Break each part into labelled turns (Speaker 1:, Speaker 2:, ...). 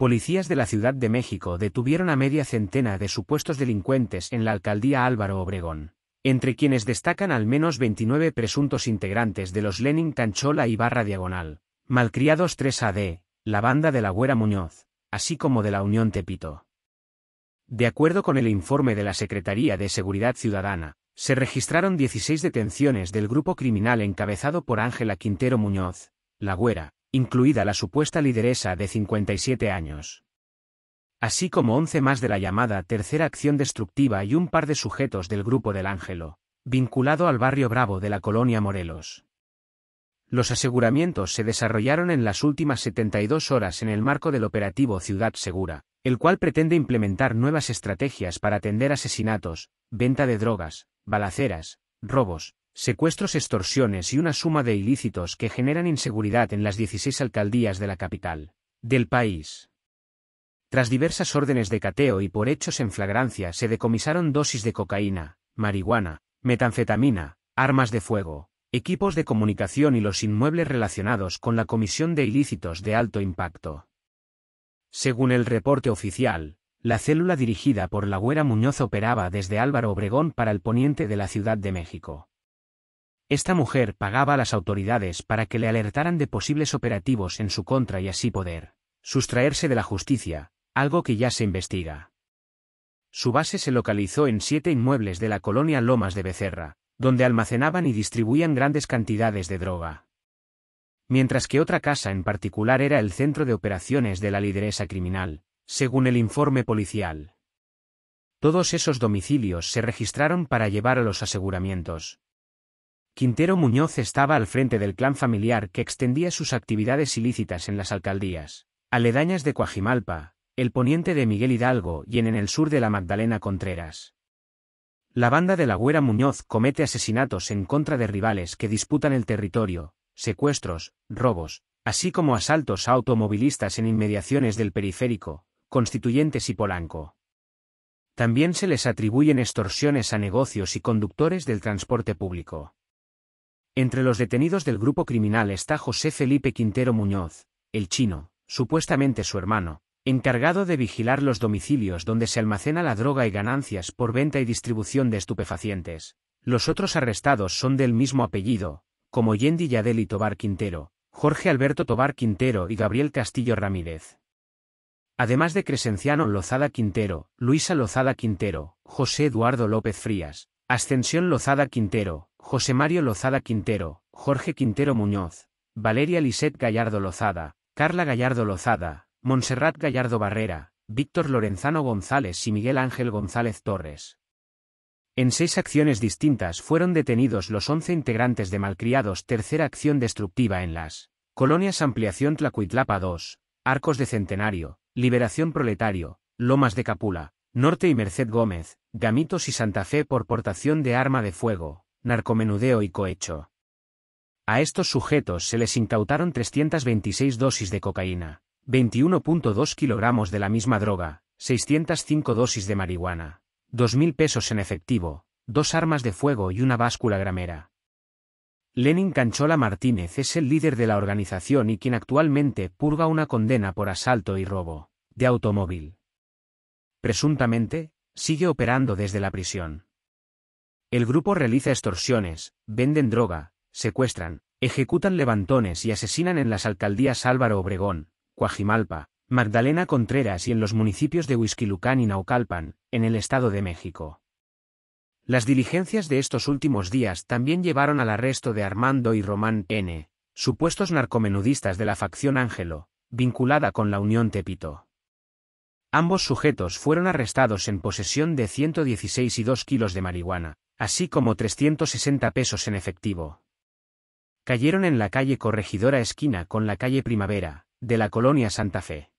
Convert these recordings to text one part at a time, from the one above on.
Speaker 1: Policías de la Ciudad de México detuvieron a media centena de supuestos delincuentes en la alcaldía Álvaro Obregón, entre quienes destacan al menos 29 presuntos integrantes de los Lenin Canchola y Barra Diagonal, Malcriados 3AD, la banda de la Güera Muñoz, así como de la Unión Tepito. De acuerdo con el informe de la Secretaría de Seguridad Ciudadana, se registraron 16 detenciones del grupo criminal encabezado por Ángela Quintero Muñoz, la Güera, incluida la supuesta lideresa de 57 años. Así como 11 más de la llamada Tercera Acción Destructiva y un par de sujetos del Grupo del Ángelo, vinculado al barrio Bravo de la colonia Morelos. Los aseguramientos se desarrollaron en las últimas 72 horas en el marco del operativo Ciudad Segura, el cual pretende implementar nuevas estrategias para atender asesinatos, venta de drogas, balaceras, robos, secuestros, extorsiones y una suma de ilícitos que generan inseguridad en las 16 alcaldías de la capital del país. Tras diversas órdenes de cateo y por hechos en flagrancia se decomisaron dosis de cocaína, marihuana, metanfetamina, armas de fuego, equipos de comunicación y los inmuebles relacionados con la comisión de ilícitos de alto impacto. Según el reporte oficial, la célula dirigida por la güera Muñoz operaba desde Álvaro Obregón para el poniente de la Ciudad de México. Esta mujer pagaba a las autoridades para que le alertaran de posibles operativos en su contra y así poder sustraerse de la justicia, algo que ya se investiga. Su base se localizó en siete inmuebles de la colonia Lomas de Becerra, donde almacenaban y distribuían grandes cantidades de droga. Mientras que otra casa en particular era el centro de operaciones de la lideresa criminal, según el informe policial. Todos esos domicilios se registraron para llevar a los aseguramientos, Quintero Muñoz estaba al frente del clan familiar que extendía sus actividades ilícitas en las alcaldías, aledañas de Coajimalpa, el poniente de Miguel Hidalgo y en, en el sur de la Magdalena Contreras. La banda de la Güera Muñoz comete asesinatos en contra de rivales que disputan el territorio, secuestros, robos, así como asaltos a automovilistas en inmediaciones del periférico, constituyentes y polanco. También se les atribuyen extorsiones a negocios y conductores del transporte público. Entre los detenidos del grupo criminal está José Felipe Quintero Muñoz, el chino, supuestamente su hermano, encargado de vigilar los domicilios donde se almacena la droga y ganancias por venta y distribución de estupefacientes. Los otros arrestados son del mismo apellido, como Yendi Yadeli Tobar Quintero, Jorge Alberto Tobar Quintero y Gabriel Castillo Ramírez. Además de Crescenciano Lozada Quintero, Luisa Lozada Quintero, José Eduardo López Frías, Ascensión Lozada Quintero, José Mario Lozada Quintero, Jorge Quintero Muñoz, Valeria Lisette Gallardo Lozada, Carla Gallardo Lozada, Monserrat Gallardo Barrera, Víctor Lorenzano González y Miguel Ángel González Torres. En seis acciones distintas fueron detenidos los once integrantes de Malcriados Tercera Acción Destructiva en las colonias Ampliación Tlacuitlapa II, Arcos de Centenario, Liberación Proletario, Lomas de Capula, Norte y Merced Gómez, Gamitos y Santa Fe por portación de arma de fuego, narcomenudeo y cohecho. A estos sujetos se les incautaron 326 dosis de cocaína, 21.2 kilogramos de la misma droga, 605 dosis de marihuana, 2.000 pesos en efectivo, dos armas de fuego y una báscula gramera. Lenin Canchola Martínez es el líder de la organización y quien actualmente purga una condena por asalto y robo de automóvil. Presuntamente, sigue operando desde la prisión. El grupo realiza extorsiones, venden droga, secuestran, ejecutan levantones y asesinan en las alcaldías Álvaro Obregón, Cuajimalpa, Magdalena Contreras y en los municipios de Huizquilucán y Naucalpan, en el Estado de México. Las diligencias de estos últimos días también llevaron al arresto de Armando y Román N., supuestos narcomenudistas de la facción Ángelo, vinculada con la Unión Tepito. Ambos sujetos fueron arrestados en posesión de 116 y 2 kilos de marihuana, así como 360 pesos en efectivo. Cayeron en la calle Corregidora esquina con la calle Primavera, de la colonia Santa Fe.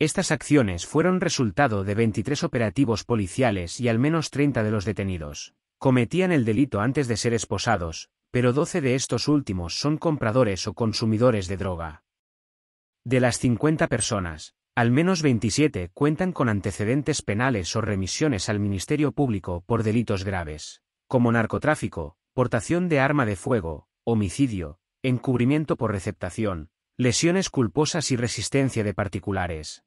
Speaker 1: Estas acciones fueron resultado de 23 operativos policiales y al menos 30 de los detenidos. Cometían el delito antes de ser esposados, pero 12 de estos últimos son compradores o consumidores de droga. De las 50 personas, al menos 27 cuentan con antecedentes penales o remisiones al Ministerio Público por delitos graves, como narcotráfico, portación de arma de fuego, homicidio, encubrimiento por receptación, lesiones culposas y resistencia de particulares,